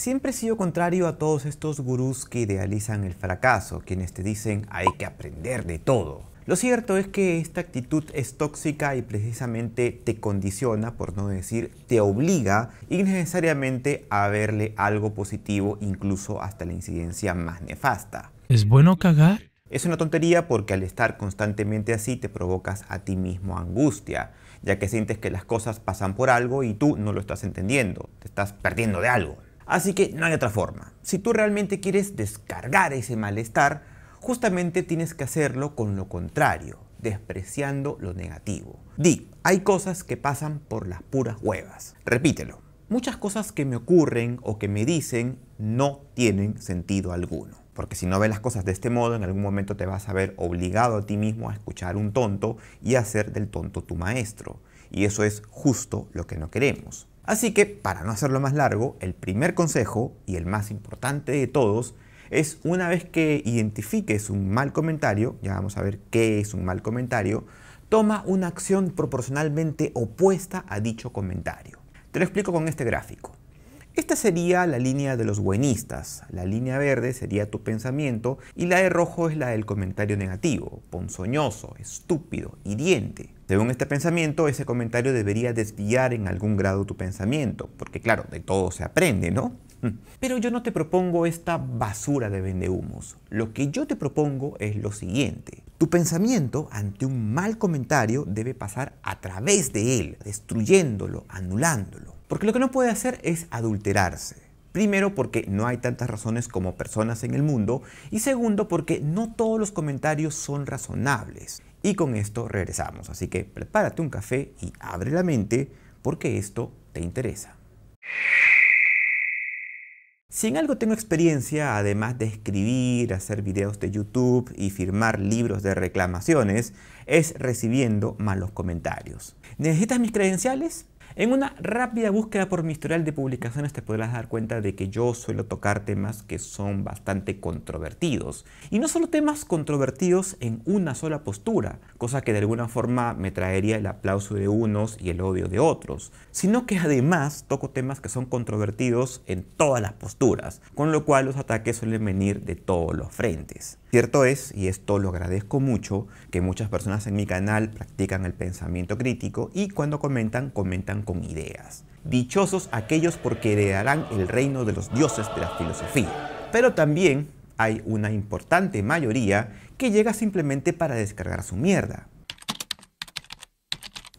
Siempre he sido contrario a todos estos gurús que idealizan el fracaso, quienes te dicen hay que aprender de todo. Lo cierto es que esta actitud es tóxica y precisamente te condiciona, por no decir te obliga innecesariamente a verle algo positivo incluso hasta la incidencia más nefasta. ¿Es bueno cagar? Es una tontería porque al estar constantemente así te provocas a ti mismo angustia, ya que sientes que las cosas pasan por algo y tú no lo estás entendiendo, te estás perdiendo de algo. Así que no hay otra forma. Si tú realmente quieres descargar ese malestar, justamente tienes que hacerlo con lo contrario, despreciando lo negativo. Di, hay cosas que pasan por las puras huevas. Repítelo. Muchas cosas que me ocurren o que me dicen no tienen sentido alguno. Porque si no ves las cosas de este modo, en algún momento te vas a ver obligado a ti mismo a escuchar un tonto y a hacer del tonto tu maestro. Y eso es justo lo que no queremos. Así que, para no hacerlo más largo, el primer consejo, y el más importante de todos, es una vez que identifiques un mal comentario, ya vamos a ver qué es un mal comentario, toma una acción proporcionalmente opuesta a dicho comentario. Te lo explico con este gráfico. Esta sería la línea de los buenistas, la línea verde sería tu pensamiento y la de rojo es la del comentario negativo, ponzoñoso, estúpido, hiriente. Según este pensamiento, ese comentario debería desviar en algún grado tu pensamiento, porque claro, de todo se aprende, ¿no? Pero yo no te propongo esta basura de vendehumos. Lo que yo te propongo es lo siguiente. Tu pensamiento ante un mal comentario debe pasar a través de él, destruyéndolo, anulándolo. Porque lo que no puede hacer es adulterarse. Primero porque no hay tantas razones como personas en el mundo y segundo porque no todos los comentarios son razonables. Y con esto regresamos, así que prepárate un café y abre la mente porque esto te interesa. Si en algo tengo experiencia, además de escribir, hacer videos de YouTube y firmar libros de reclamaciones, es recibiendo malos comentarios. ¿Necesitas mis credenciales? En una rápida búsqueda por mi historial de publicaciones te podrás dar cuenta de que yo suelo tocar temas que son bastante controvertidos. Y no solo temas controvertidos en una sola postura, cosa que de alguna forma me traería el aplauso de unos y el odio de otros, sino que además toco temas que son controvertidos en todas las posturas, con lo cual los ataques suelen venir de todos los frentes. Cierto es, y esto lo agradezco mucho, que muchas personas en mi canal practican el pensamiento crítico y cuando comentan, comentan con ideas. Dichosos aquellos porque heredarán el reino de los dioses de la filosofía. Pero también hay una importante mayoría que llega simplemente para descargar su mierda.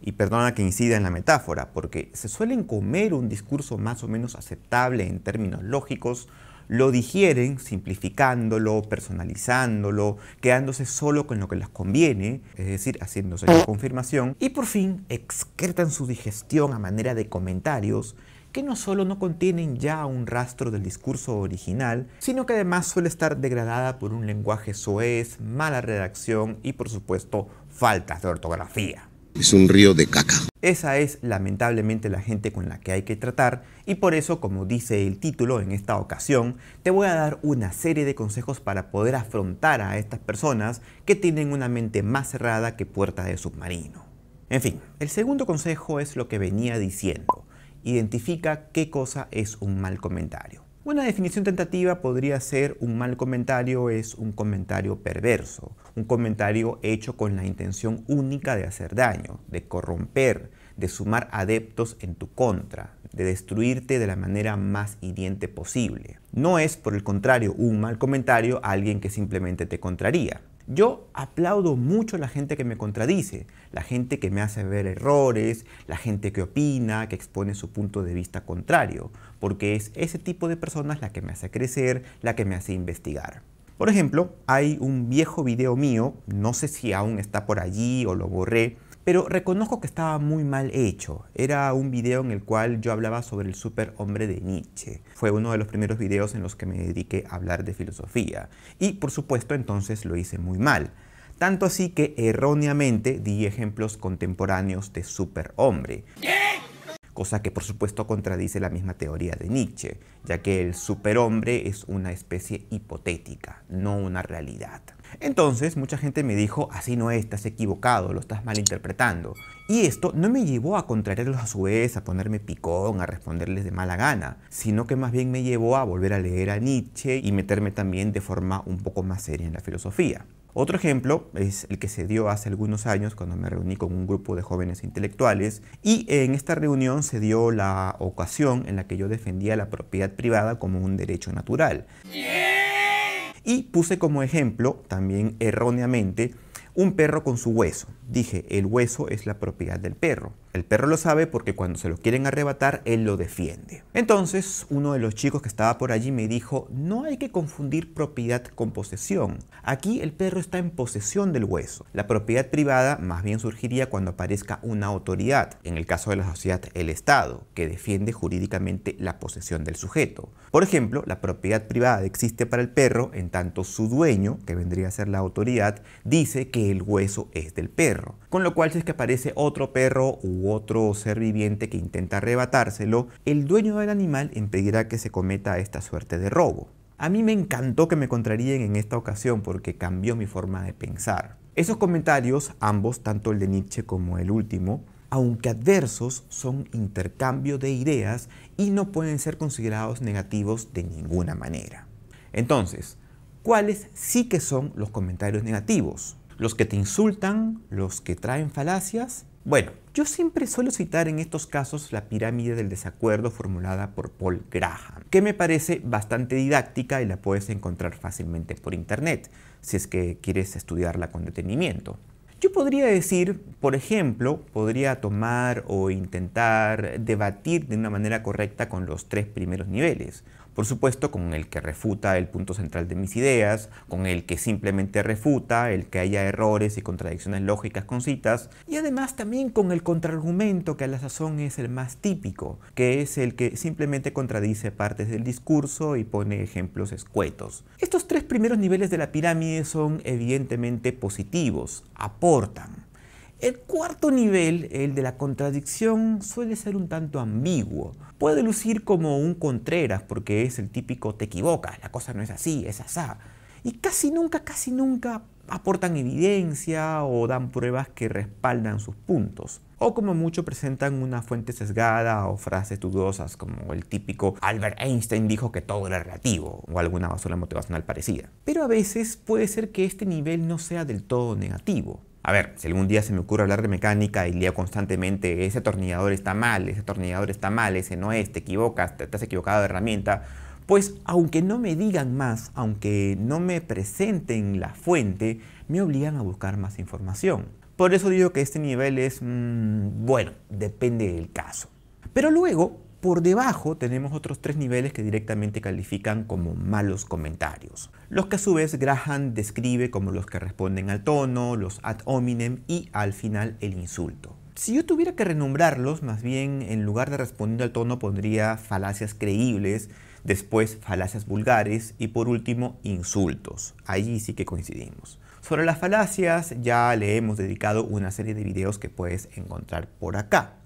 Y perdona que incida en la metáfora, porque se suelen comer un discurso más o menos aceptable en términos lógicos lo digieren simplificándolo, personalizándolo, quedándose solo con lo que les conviene, es decir, haciéndose la confirmación, y por fin excretan su digestión a manera de comentarios que no solo no contienen ya un rastro del discurso original, sino que además suele estar degradada por un lenguaje soez, mala redacción y por supuesto faltas de ortografía es un río de caca. Esa es lamentablemente la gente con la que hay que tratar y por eso, como dice el título en esta ocasión, te voy a dar una serie de consejos para poder afrontar a estas personas que tienen una mente más cerrada que puerta de submarino. En fin, el segundo consejo es lo que venía diciendo. Identifica qué cosa es un mal comentario. Una definición tentativa podría ser un mal comentario es un comentario perverso, un comentario hecho con la intención única de hacer daño, de corromper, de sumar adeptos en tu contra, de destruirte de la manera más hiriente posible. No es, por el contrario, un mal comentario alguien que simplemente te contraría. Yo aplaudo mucho a la gente que me contradice, la gente que me hace ver errores, la gente que opina, que expone su punto de vista contrario, porque es ese tipo de personas la que me hace crecer, la que me hace investigar. Por ejemplo, hay un viejo video mío, no sé si aún está por allí o lo borré, pero reconozco que estaba muy mal hecho. Era un video en el cual yo hablaba sobre el superhombre de Nietzsche. Fue uno de los primeros videos en los que me dediqué a hablar de filosofía. Y por supuesto entonces lo hice muy mal. Tanto así que erróneamente di ejemplos contemporáneos de superhombre. Cosa que por supuesto contradice la misma teoría de Nietzsche, ya que el superhombre es una especie hipotética, no una realidad. Entonces mucha gente me dijo, así no es, estás equivocado, lo estás malinterpretando. Y esto no me llevó a contrariarlos a su vez, a ponerme picón, a responderles de mala gana, sino que más bien me llevó a volver a leer a Nietzsche y meterme también de forma un poco más seria en la filosofía. Otro ejemplo es el que se dio hace algunos años cuando me reuní con un grupo de jóvenes intelectuales y en esta reunión se dio la ocasión en la que yo defendía la propiedad privada como un derecho natural. Y puse como ejemplo, también erróneamente, un perro con su hueso. Dije, el hueso es la propiedad del perro. El perro lo sabe porque cuando se lo quieren arrebatar, él lo defiende. Entonces, uno de los chicos que estaba por allí me dijo, no hay que confundir propiedad con posesión. Aquí el perro está en posesión del hueso. La propiedad privada más bien surgiría cuando aparezca una autoridad, en el caso de la sociedad, el Estado, que defiende jurídicamente la posesión del sujeto. Por ejemplo, la propiedad privada existe para el perro en tanto su dueño, que vendría a ser la autoridad, dice que el hueso es del perro con lo cual si es que aparece otro perro u otro ser viviente que intenta arrebatárselo, el dueño del animal impedirá que se cometa esta suerte de robo. A mí me encantó que me contraríen en esta ocasión porque cambió mi forma de pensar. Esos comentarios, ambos, tanto el de Nietzsche como el último, aunque adversos, son intercambio de ideas y no pueden ser considerados negativos de ninguna manera. Entonces, ¿cuáles sí que son los comentarios negativos? los que te insultan, los que traen falacias. Bueno, yo siempre suelo citar en estos casos la pirámide del desacuerdo formulada por Paul Graham, que me parece bastante didáctica y la puedes encontrar fácilmente por internet, si es que quieres estudiarla con detenimiento. Yo podría decir, por ejemplo, podría tomar o intentar debatir de una manera correcta con los tres primeros niveles, por supuesto, con el que refuta el punto central de mis ideas, con el que simplemente refuta el que haya errores y contradicciones lógicas con citas, y además también con el contraargumento que a la sazón es el más típico, que es el que simplemente contradice partes del discurso y pone ejemplos escuetos. Estos tres primeros niveles de la pirámide son evidentemente positivos, aportan. El cuarto nivel, el de la contradicción, suele ser un tanto ambiguo. Puede lucir como un Contreras, porque es el típico te equivocas, la cosa no es así, es asá. Y casi nunca, casi nunca aportan evidencia o dan pruebas que respaldan sus puntos. O como mucho presentan una fuente sesgada o frases dudosas como el típico Albert Einstein dijo que todo era relativo o alguna basura motivacional parecida. Pero a veces puede ser que este nivel no sea del todo negativo. A ver, si algún día se me ocurre hablar de mecánica y leo constantemente, ese atornillador está mal, ese atornillador está mal, ese no es, te equivocas, te, has equivocado de herramienta, pues aunque no me digan más, aunque no me presenten la fuente, me obligan a buscar más información. Por eso digo que este nivel es, mm, bueno, depende del caso. Pero luego por debajo tenemos otros tres niveles que directamente califican como malos comentarios, los que a su vez Graham describe como los que responden al tono, los ad hominem y al final el insulto. Si yo tuviera que renombrarlos, más bien en lugar de responder al tono pondría falacias creíbles, después falacias vulgares y por último insultos. Allí sí que coincidimos. Sobre las falacias ya le hemos dedicado una serie de videos que puedes encontrar por acá.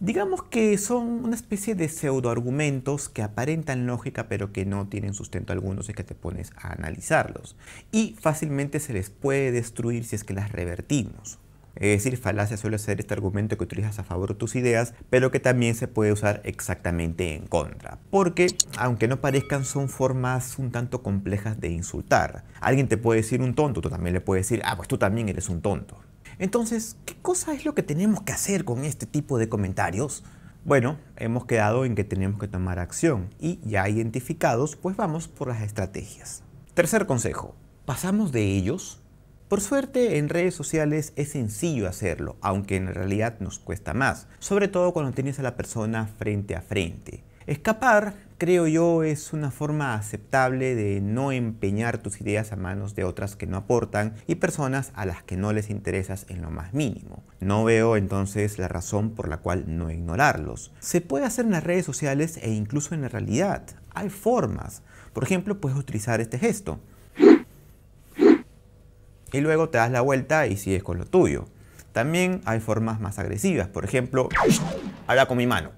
Digamos que son una especie de pseudoargumentos que aparentan lógica pero que no tienen sustento alguno si es que te pones a analizarlos. Y fácilmente se les puede destruir si es que las revertimos. Es decir, falacia suele ser este argumento que utilizas a favor de tus ideas, pero que también se puede usar exactamente en contra. Porque, aunque no parezcan, son formas un tanto complejas de insultar. Alguien te puede decir un tonto, tú también le puedes decir, ah, pues tú también eres un tonto. Entonces, ¿qué cosa es lo que tenemos que hacer con este tipo de comentarios? Bueno, hemos quedado en que tenemos que tomar acción y ya identificados, pues vamos por las estrategias. Tercer consejo, ¿pasamos de ellos? Por suerte, en redes sociales es sencillo hacerlo, aunque en realidad nos cuesta más, sobre todo cuando tienes a la persona frente a frente. Escapar, creo yo, es una forma aceptable de no empeñar tus ideas a manos de otras que no aportan y personas a las que no les interesas en lo más mínimo. No veo entonces la razón por la cual no ignorarlos. Se puede hacer en las redes sociales e incluso en la realidad. Hay formas. Por ejemplo, puedes utilizar este gesto. Y luego te das la vuelta y sigues con lo tuyo. También hay formas más agresivas. Por ejemplo, habla con mi mano.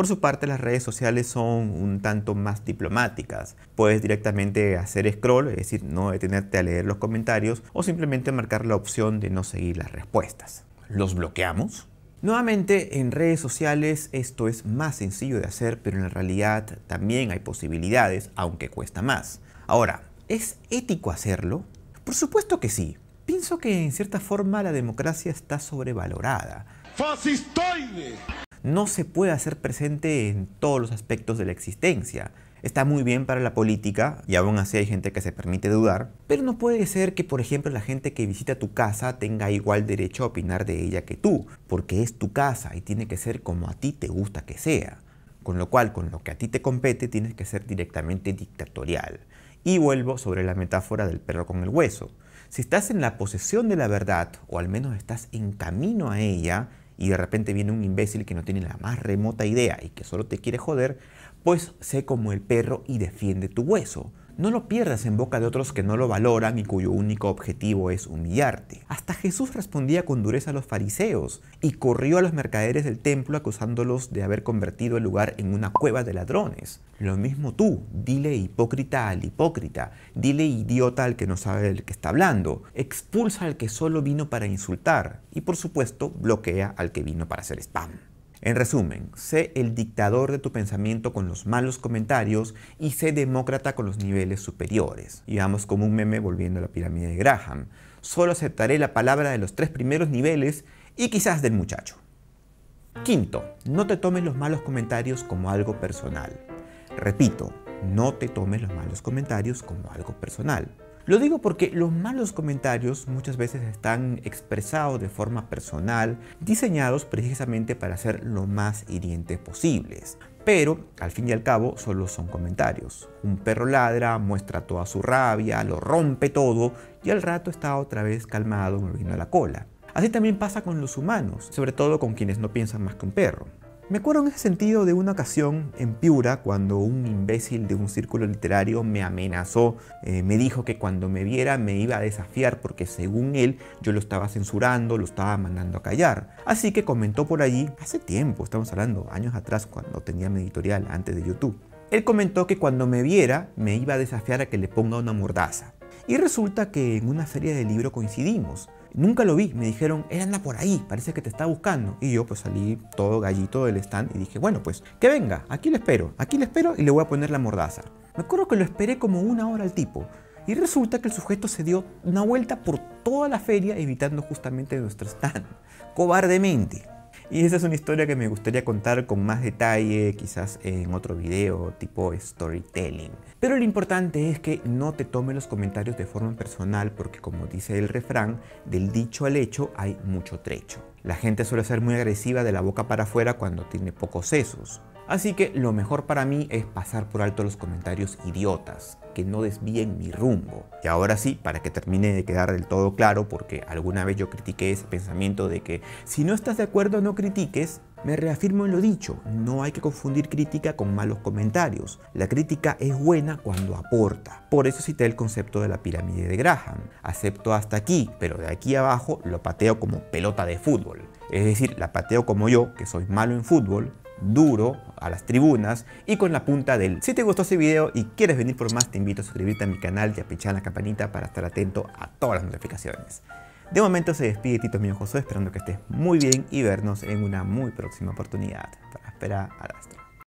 Por su parte, las redes sociales son un tanto más diplomáticas. Puedes directamente hacer scroll, es decir, no detenerte a leer los comentarios o simplemente marcar la opción de no seguir las respuestas. ¿Los bloqueamos? Nuevamente, en redes sociales esto es más sencillo de hacer, pero en realidad también hay posibilidades, aunque cuesta más. Ahora, ¿es ético hacerlo? Por supuesto que sí. Pienso que en cierta forma la democracia está sobrevalorada. ¡Fascistoide! no se puede hacer presente en todos los aspectos de la existencia. Está muy bien para la política, y aún así hay gente que se permite dudar, pero no puede ser que, por ejemplo, la gente que visita tu casa tenga igual derecho a opinar de ella que tú, porque es tu casa y tiene que ser como a ti te gusta que sea. Con lo cual, con lo que a ti te compete, tienes que ser directamente dictatorial. Y vuelvo sobre la metáfora del perro con el hueso. Si estás en la posesión de la verdad, o al menos estás en camino a ella, y de repente viene un imbécil que no tiene la más remota idea y que solo te quiere joder, pues sé como el perro y defiende tu hueso. No lo pierdas en boca de otros que no lo valoran y cuyo único objetivo es humillarte. Hasta Jesús respondía con dureza a los fariseos y corrió a los mercaderes del templo acusándolos de haber convertido el lugar en una cueva de ladrones. Lo mismo tú, dile hipócrita al hipócrita, dile idiota al que no sabe del que está hablando, expulsa al que solo vino para insultar y por supuesto bloquea al que vino para hacer spam. En resumen, sé el dictador de tu pensamiento con los malos comentarios y sé demócrata con los niveles superiores. Y vamos como un meme volviendo a la pirámide de Graham. Solo aceptaré la palabra de los tres primeros niveles y quizás del muchacho. Quinto, no te tomes los malos comentarios como algo personal. Repito, no te tomes los malos comentarios como algo personal. Lo digo porque los malos comentarios muchas veces están expresados de forma personal, diseñados precisamente para ser lo más hirientes posibles. Pero, al fin y al cabo, solo son comentarios. Un perro ladra, muestra toda su rabia, lo rompe todo y al rato está otra vez calmado, moviendo la cola. Así también pasa con los humanos, sobre todo con quienes no piensan más que un perro. Me acuerdo en ese sentido de una ocasión en Piura cuando un imbécil de un círculo literario me amenazó, eh, me dijo que cuando me viera me iba a desafiar porque según él yo lo estaba censurando, lo estaba mandando a callar. Así que comentó por allí, hace tiempo, estamos hablando, años atrás cuando tenía mi editorial antes de YouTube. Él comentó que cuando me viera me iba a desafiar a que le ponga una mordaza. Y resulta que en una feria de libro coincidimos. Nunca lo vi, me dijeron, él anda por ahí, parece que te está buscando. Y yo pues salí todo gallito del stand y dije, bueno pues, que venga, aquí le espero, aquí le espero y le voy a poner la mordaza. Me acuerdo que lo esperé como una hora al tipo. Y resulta que el sujeto se dio una vuelta por toda la feria evitando justamente nuestro stand. Cobardemente. Y esa es una historia que me gustaría contar con más detalle, quizás en otro video tipo storytelling. Pero lo importante es que no te tomen los comentarios de forma personal porque como dice el refrán, del dicho al hecho hay mucho trecho. La gente suele ser muy agresiva de la boca para afuera cuando tiene pocos sesos. Así que lo mejor para mí es pasar por alto los comentarios idiotas, que no desvíen mi rumbo. Y ahora sí, para que termine de quedar del todo claro, porque alguna vez yo critiqué ese pensamiento de que si no estás de acuerdo no critiques, me reafirmo en lo dicho, no hay que confundir crítica con malos comentarios. La crítica es buena cuando aporta. Por eso cité el concepto de la pirámide de Graham. Acepto hasta aquí, pero de aquí abajo lo pateo como pelota de fútbol. Es decir, la pateo como yo, que soy malo en fútbol, duro a las tribunas y con la punta del. Si te gustó este video y quieres venir por más, te invito a suscribirte a mi canal y a pinchar la campanita para estar atento a todas las notificaciones. De momento se despide Tito Mío José, esperando que estés muy bien y vernos en una muy próxima oportunidad. Para espera, astro